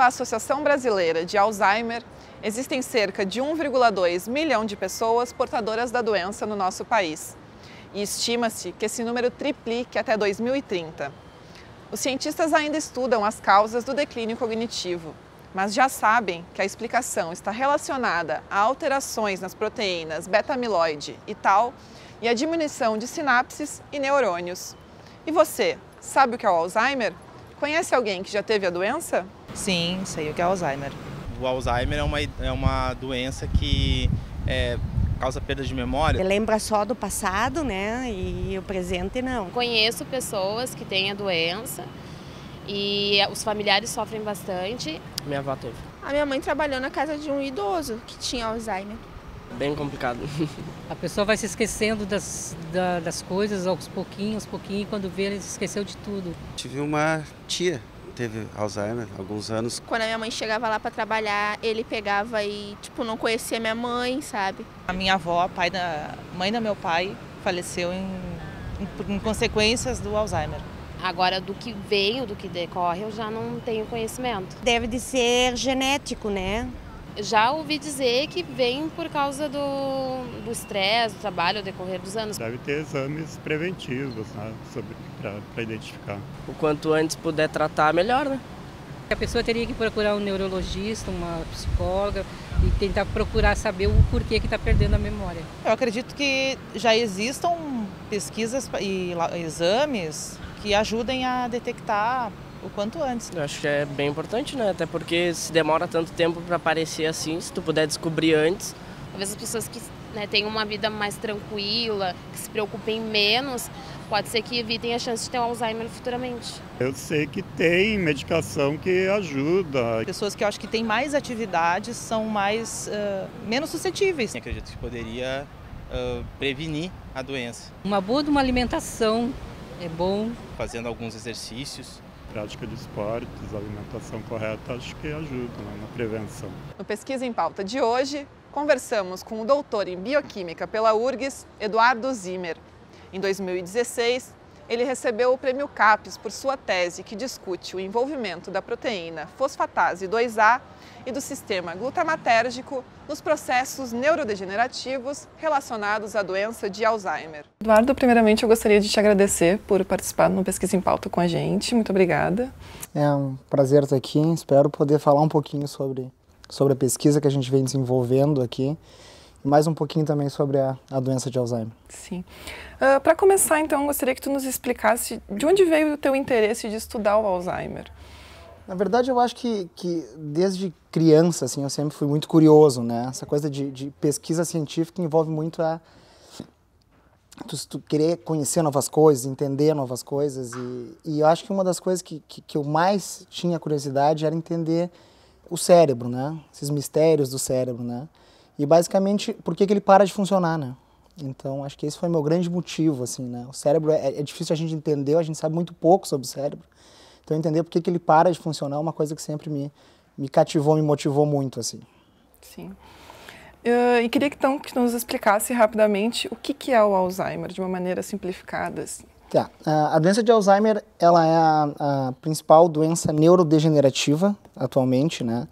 a Associação Brasileira de Alzheimer, existem cerca de 1,2 milhão de pessoas portadoras da doença no nosso país. E estima-se que esse número triplique até 2030. Os cientistas ainda estudam as causas do declínio cognitivo, mas já sabem que a explicação está relacionada a alterações nas proteínas beta-amiloide e tal e a diminuição de sinapses e neurônios. E você, sabe o que é o Alzheimer? Conhece alguém que já teve a doença? Sim, sei o que é Alzheimer. O Alzheimer é uma, é uma doença que é, causa perda de memória. Lembra só do passado, né? E o presente não. Conheço pessoas que têm a doença e os familiares sofrem bastante. Minha avó teve. A minha mãe trabalhou na casa de um idoso que tinha Alzheimer. Bem complicado. a pessoa vai se esquecendo das, da, das coisas aos pouquinhos, aos pouquinhos, e quando vê, ela se esqueceu de tudo. Tive uma tia teve Alzheimer alguns anos. Quando a minha mãe chegava lá para trabalhar, ele pegava e, tipo, não conhecia minha mãe, sabe? A minha avó, pai da mãe do meu pai, faleceu em, em, em consequências do Alzheimer. Agora, do que veio, do que decorre, eu já não tenho conhecimento. Deve de ser genético, né? Já ouvi dizer que vem por causa do estresse, do, do, trabalho ao decorrer dos anos. Deve ter exames preventivos né, sobre para identificar. O quanto antes puder tratar, melhor, né? A pessoa teria que procurar um neurologista, uma psicóloga e tentar procurar saber o porquê que está perdendo a memória. Eu acredito que já existam pesquisas e exames que ajudem a detectar o quanto antes. Eu acho que é bem importante, né? Até porque se demora tanto tempo para aparecer assim, se tu puder descobrir antes. Talvez as pessoas que né, têm uma vida mais tranquila, que se preocupem menos, Pode ser que evitem a chance de ter um Alzheimer futuramente. Eu sei que tem medicação que ajuda. Pessoas que eu acho que têm mais atividades são mais uh, menos suscetíveis. Eu acredito que poderia uh, prevenir a doença. Uma boa de uma alimentação é bom. Fazendo alguns exercícios prática de esportes, alimentação correta, acho que ajuda né, na prevenção. No Pesquisa em Pauta de hoje, conversamos com o doutor em Bioquímica pela URGS, Eduardo Zimmer. Em 2016, ele recebeu o prêmio CAPES por sua tese que discute o envolvimento da proteína fosfatase 2A e do sistema glutamatérgico nos processos neurodegenerativos relacionados à doença de Alzheimer. Eduardo, primeiramente eu gostaria de te agradecer por participar no Pesquisa em Pauta com a gente. Muito obrigada. É um prazer estar aqui. Espero poder falar um pouquinho sobre, sobre a pesquisa que a gente vem desenvolvendo aqui mais um pouquinho também sobre a, a doença de Alzheimer. Sim. Uh, ah, Para começar, então, gostaria que tu nos explicasse de onde veio o teu interesse de estudar o Alzheimer. Na verdade, eu acho que, que desde criança, assim, eu sempre fui muito curioso, né? Essa coisa de, de pesquisa científica envolve muito a tu, tu querer conhecer novas coisas, entender novas coisas. E, e eu acho que uma das coisas que, que, que eu mais tinha curiosidade era entender o cérebro, né? Esses mistérios do cérebro, né? E basicamente, por que, que ele para de funcionar, né? Então, acho que esse foi meu grande motivo, assim, né? O cérebro é, é, é difícil a gente entender, a gente sabe muito pouco sobre o cérebro. Então, entender por que, que ele para de funcionar é uma coisa que sempre me, me cativou, me motivou muito, assim. Sim. Uh, e queria então que nos explicasse rapidamente o que, que é o Alzheimer, de uma maneira simplificada. Assim. Tá. Uh, a doença de Alzheimer ela é a, a principal doença neurodegenerativa atualmente, né?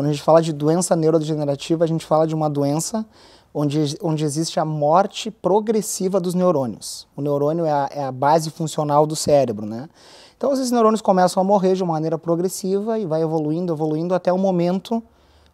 Quando a gente fala de doença neurodegenerativa, a gente fala de uma doença onde, onde existe a morte progressiva dos neurônios. O neurônio é a, é a base funcional do cérebro, né? Então, esses neurônios começam a morrer de uma maneira progressiva e vai evoluindo, evoluindo até o momento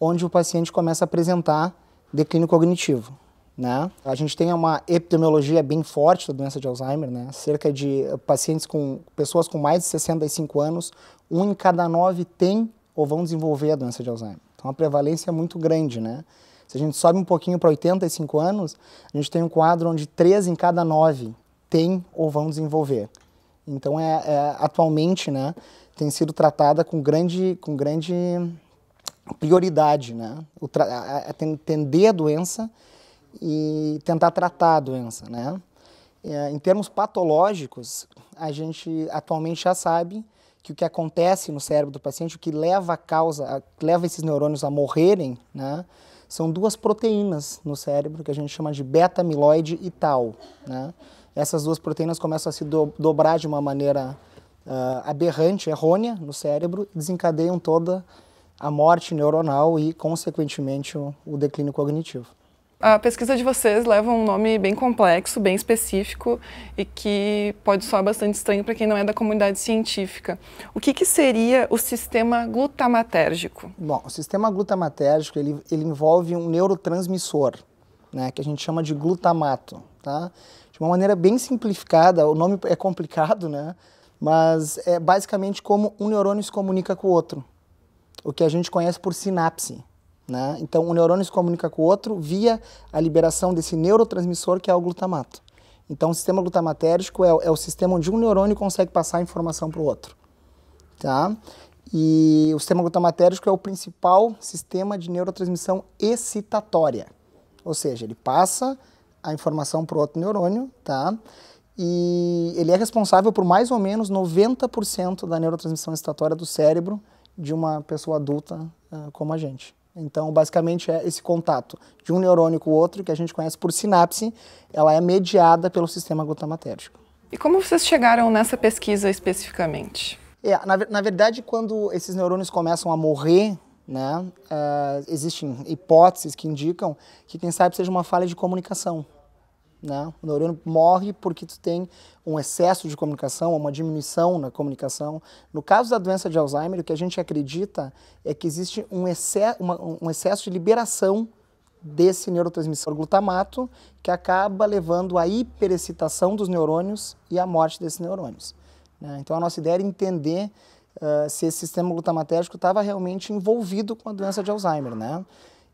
onde o paciente começa a apresentar declínio cognitivo. Né? A gente tem uma epidemiologia bem forte da doença de Alzheimer, né? cerca de pacientes com pessoas com mais de 65 anos, um em cada nove tem ou vão desenvolver a doença de Alzheimer. Então a prevalência é muito grande, né? Se a gente sobe um pouquinho para 85 anos, a gente tem um quadro onde 3 em cada 9 tem ou vão desenvolver. Então é, é atualmente, né, tem sido tratada com grande, com grande prioridade, né? O a, a, entender a doença e tentar tratar a doença, né? É, em termos patológicos, a gente atualmente já sabe que o que acontece no cérebro do paciente, o que leva a causa, a, leva esses neurônios a morrerem, né, são duas proteínas no cérebro que a gente chama de beta-amiloide e tal. Né? Essas duas proteínas começam a se do, dobrar de uma maneira uh, aberrante, errônea no cérebro, desencadeiam toda a morte neuronal e, consequentemente, o, o declínio cognitivo. A pesquisa de vocês leva um nome bem complexo, bem específico e que pode soar bastante estranho para quem não é da comunidade científica. O que, que, seria o sistema glutamatérgico? Bom, o sistema glutamatérgico ele, ele envolve um neurotransmissor, né, que a gente chama de glutamato. Tá? De uma maneira bem simplificada, o nome é complicado, né? mas é basicamente como um neurônio se comunica com o outro, o que a gente conhece por sinapse. Né? Então, um neurônio se comunica com o outro via a liberação desse neurotransmissor que é o glutamato. Então, o sistema glutamatérgico é, é o sistema onde um neurônio consegue passar a informação para o outro. Tá? E o sistema glutamatérgico é o principal sistema de neurotransmissão excitatória. Ou seja, ele passa a informação para o outro neurônio, tá? E ele é responsável por mais ou menos 90% da neurotransmissão excitatória do cérebro de uma pessoa adulta uh, como a gente. Então, basicamente, é esse contato de um neurônio com o outro, que a gente conhece por sinapse, ela é mediada pelo sistema glutamatérgico. E como vocês chegaram nessa pesquisa especificamente? É, na, na, verdade, quando esses neurônios começam a morrer, né, uh, existem hipóteses que indicam que, quem sabe, seja uma falha de comunicação. Né? O neurônio morre porque tu tem um excesso de comunicação, uma diminuição na comunicação. No caso da doença de Alzheimer, o que a gente acredita é que existe um, exce uma, um excesso de liberação desse neurotransmissor glutamato que acaba levando à hiperexcitação dos neurônios e à morte desses neurônios. Né? Então a nossa ideia era entender uh, se esse sistema glutamatérgico estava realmente envolvido com a doença de Alzheimer, né?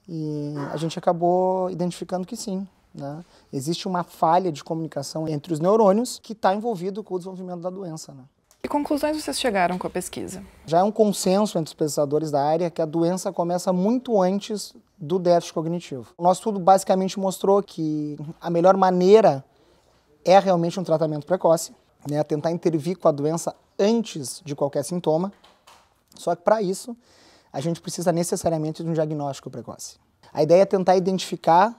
E a gente acabou identificando que sim, né? Existe uma falha de comunicação entre os neurônios que está envolvido com o desenvolvimento da doença. Né? conclusões vocês chegaram com a pesquisa? Já é um consenso entre os pesquisadores da área que a doença começa muito antes do déficit cognitivo. O nosso estudo basicamente mostrou que a melhor maneira é realmente um tratamento precoce, né? tentar intervir com a doença antes de qualquer sintoma. Só que para isso, a gente precisa necessariamente de um diagnóstico precoce. A ideia é tentar identificar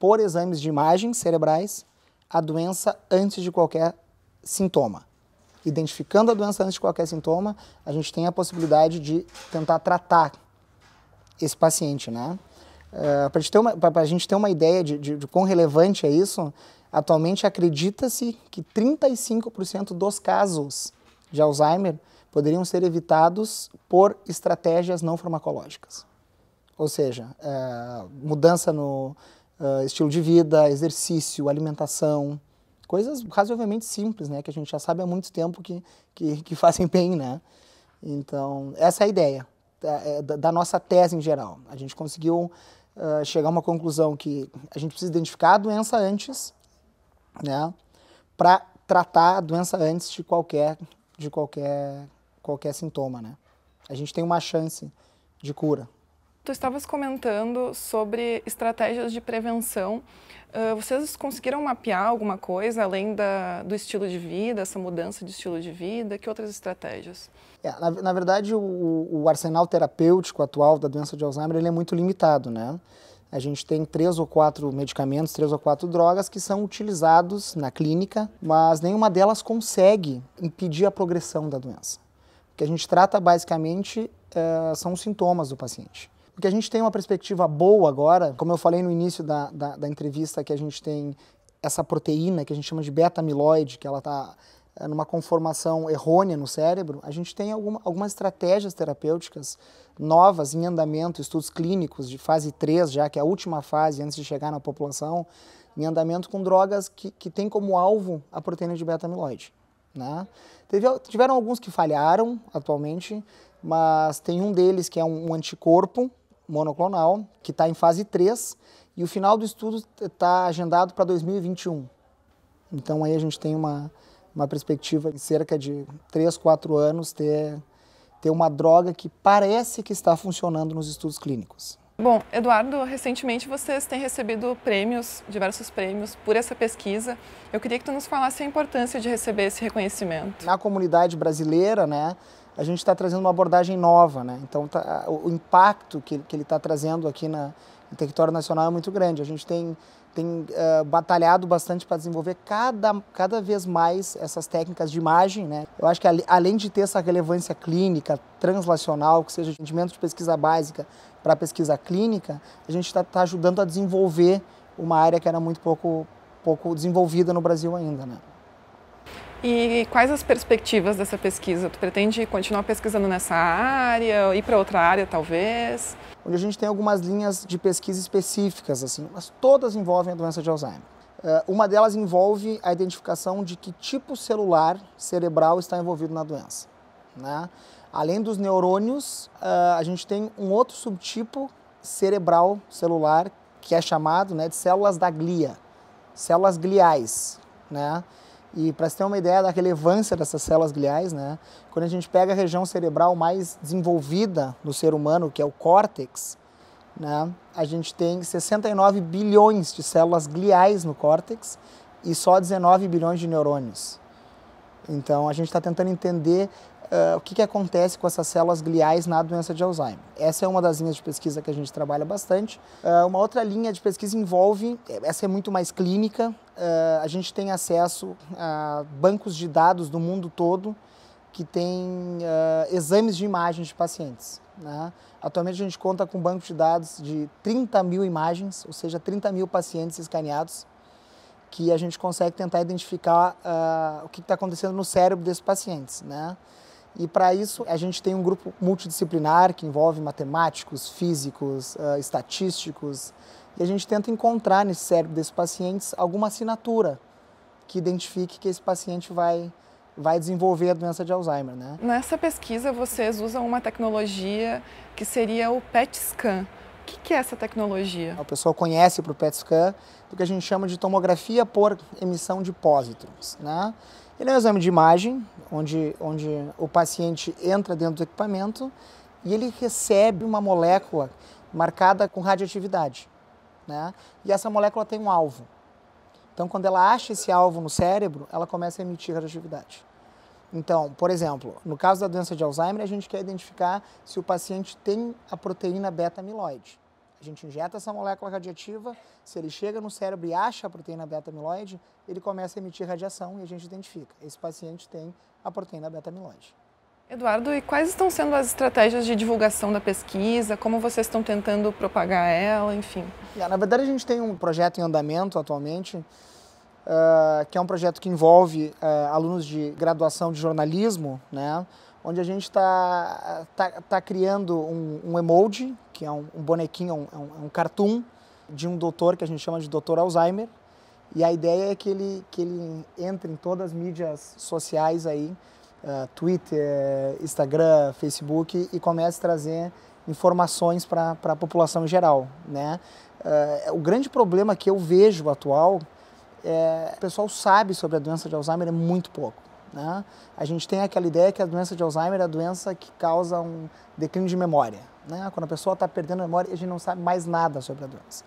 por exames de imagens cerebrais a doença antes de qualquer sintoma. Identificando a doença antes de qualquer sintoma, a gente tem a possibilidade de tentar tratar esse paciente, né? Uh, Para a gente ter uma ideia de, de, de quão relevante é isso, atualmente acredita-se que 35% dos casos de Alzheimer poderiam ser evitados por estratégias não farmacológicas. Ou seja, uh, mudança no, uh, estilo de vida, exercício, alimentação, coisas razoavelmente simples, né? Que a gente já sabe há muito tempo que, que, que fazem bem, né? Então, essa é a ideia da, é, da nossa tese em geral. A gente conseguiu uh, chegar a uma conclusão que a gente precisa identificar a doença antes, né? Para tratar a doença antes de qualquer, de qualquer, qualquer sintoma, né? A gente tem uma chance de cura. Tu estavas comentando sobre estratégias de prevenção. Uh, vocês conseguiram mapear alguma coisa além da, do estilo de vida, essa mudança de estilo de vida? Que outras estratégias? É, na, na, verdade, o, o, arsenal terapêutico atual da doença de Alzheimer ele é muito limitado, né? A gente tem três ou quatro medicamentos, três ou quatro drogas que são utilizados na clínica, mas nenhuma delas consegue impedir a progressão da doença. O que a gente trata basicamente uh, são os sintomas do paciente. Porque a gente tem uma perspectiva boa agora, como eu falei no início da, da, da entrevista, que a gente tem essa proteína que a gente chama de beta-amiloide, que ela está é, numa conformação errônea no cérebro, a gente tem alguma, algumas estratégias terapêuticas novas em andamento, estudos clínicos de fase 3, já que é a última fase antes de chegar na população, em andamento com drogas que, que têm como alvo a proteína de beta-amiloide. Né? Teve, tiveram alguns que falharam atualmente, mas tem um deles que é um, um anticorpo monoclonal, que está em fase 3, e o final do estudo está agendado para 2021. Então aí a gente tem uma, uma perspectiva de cerca de 3, 4 anos ter, ter uma droga que parece que está funcionando nos estudos clínicos. Bom, Eduardo, recentemente vocês têm recebido prêmios, diversos prêmios, por essa pesquisa. Eu queria que tu nos falasse a importância de receber esse reconhecimento. Na comunidade brasileira, né, a gente está trazendo uma abordagem nova, né? Então tá, o, o impacto que, que ele está trazendo aqui na, no território nacional é muito grande. A gente tem tem uh, batalhado bastante para desenvolver cada, cada vez mais essas técnicas de imagem. Né? Eu acho que além de ter essa relevância clínica, translacional, que seja rendimento de pesquisa básica para pesquisa clínica, a gente está tá ajudando a desenvolver uma área que era muito pouco, pouco desenvolvida no Brasil ainda. Né? E quais as perspectivas dessa pesquisa? Tu pretende continuar pesquisando nessa área, ir para outra área talvez? Onde a gente tem algumas linhas de pesquisa específicas, assim, mas todas envolvem a doença de Alzheimer. Eh, uma delas envolve a identificação de que tipo celular cerebral está envolvido na doença. Né? Além dos neurônios, eh, a gente tem um outro subtipo cerebral celular que é chamado né, de células da glia, células gliais. Né? E para você ter uma ideia da relevância dessas células gliais, né? quando a gente pega a região cerebral mais desenvolvida no ser humano, que é o córtex, né? a gente tem 69 bilhões de células gliais no córtex e só 19 bilhões de neurônios. Então a gente está tentando entender uh, o que, que acontece com essas células gliais na doença de Alzheimer. Essa é uma das linhas de pesquisa que a gente trabalha bastante. Uh, uma outra linha de pesquisa envolve, eh, essa é muito mais clínica, uh, a gente tem acesso a bancos de dados do mundo todo que tem exames de imagens de pacientes. Né? Atualmente a gente conta com um banco de dados de 30 mil imagens, ou seja, 30 mil pacientes escaneados que a gente consegue tentar identificar uh, o que está acontecendo no cérebro desses pacientes, né? E para isso, a gente tem um grupo multidisciplinar que envolve matemáticos, físicos, uh, estatísticos, e a gente tenta encontrar nesse cérebro desses pacientes alguma assinatura que identifique que esse paciente vai vai desenvolver a doença de Alzheimer, né? Nessa pesquisa vocês usam uma tecnologia que seria o PET scan. O que é essa tecnologia? O pessoal conhece para o PET scan do que a gente chama de tomografia por emissão de pósitrons. Né? Ele é um exame de imagem, onde, onde o paciente entra dentro do equipamento e ele recebe uma molécula marcada com radioatividade. Né? E essa molécula tem um alvo. Então, quando ela acha esse alvo no cérebro, ela começa a emitir radioatividade. Então, por exemplo, no caso da doença de Alzheimer, a gente quer identificar se o paciente tem a proteína beta-amiloide. A gente injeta essa molécula radiativa, se ele chega no cérebro e acha a proteína beta-amiloide, ele começa a emitir radiação e a gente identifica. Esse paciente tem a proteína beta-amiloide. Eduardo, e quais estão sendo as estratégias de divulgação da pesquisa? Como vocês estão tentando propagar ela, enfim? Na verdade, a gente tem um projeto em andamento atualmente, eh, que é um projeto que envolve eh, alunos de graduação de jornalismo, né? onde a gente está tá, tá, criando um, um emoji, que é um, um bonequinho, um, um, cartoon de um doutor que a gente chama de doutor Alzheimer. E a ideia é que ele, que ele entre em todas as mídias sociais aí, uh, Twitter, Instagram, Facebook, e comece a trazer informações para a população em geral. Né? Uh, o grande problema que eu vejo atual é o pessoal sabe sobre a doença de Alzheimer é muito pouco. Né? A gente tem aquela ideia que a doença de Alzheimer é a doença que causa um declínio de memória. Né? Quando a pessoa está perdendo a memória, a gente não sabe mais nada sobre a doença.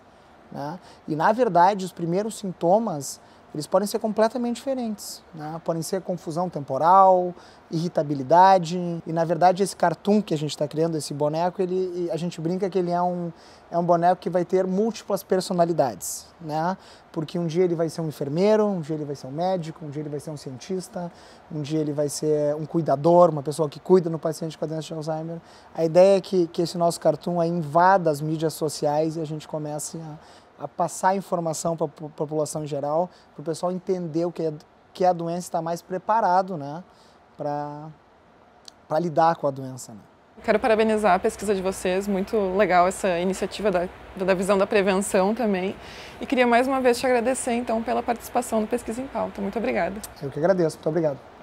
Né? E, na verdade, os primeiros sintomas eles podem ser completamente diferentes. Né? Podem ser confusão temporal, irritabilidade. E na verdade, esse cartoon que a gente está criando, esse boneco, ele, a gente brinca que ele é um, é um boneco que vai ter múltiplas personalidades. Né? Porque um dia ele vai ser um enfermeiro, um dia ele vai ser um médico, um dia ele vai ser um cientista, um dia ele vai ser um cuidador, uma pessoa que cuida no paciente com a doença de Alzheimer. A ideia é que, que esse nosso cartoon invada as mídias sociais e a gente comece a a passar informação para a população em geral, para o pessoal entender o que é, que é a doença e estar tá mais preparado né, para lidar com a doença. Né. Quero parabenizar a pesquisa de vocês, muito legal essa iniciativa da, da visão da prevenção também. E queria mais uma vez te agradecer, então, pela participação do Pesquisa em Pauta. Muito obrigada. Eu que agradeço, muito obrigado.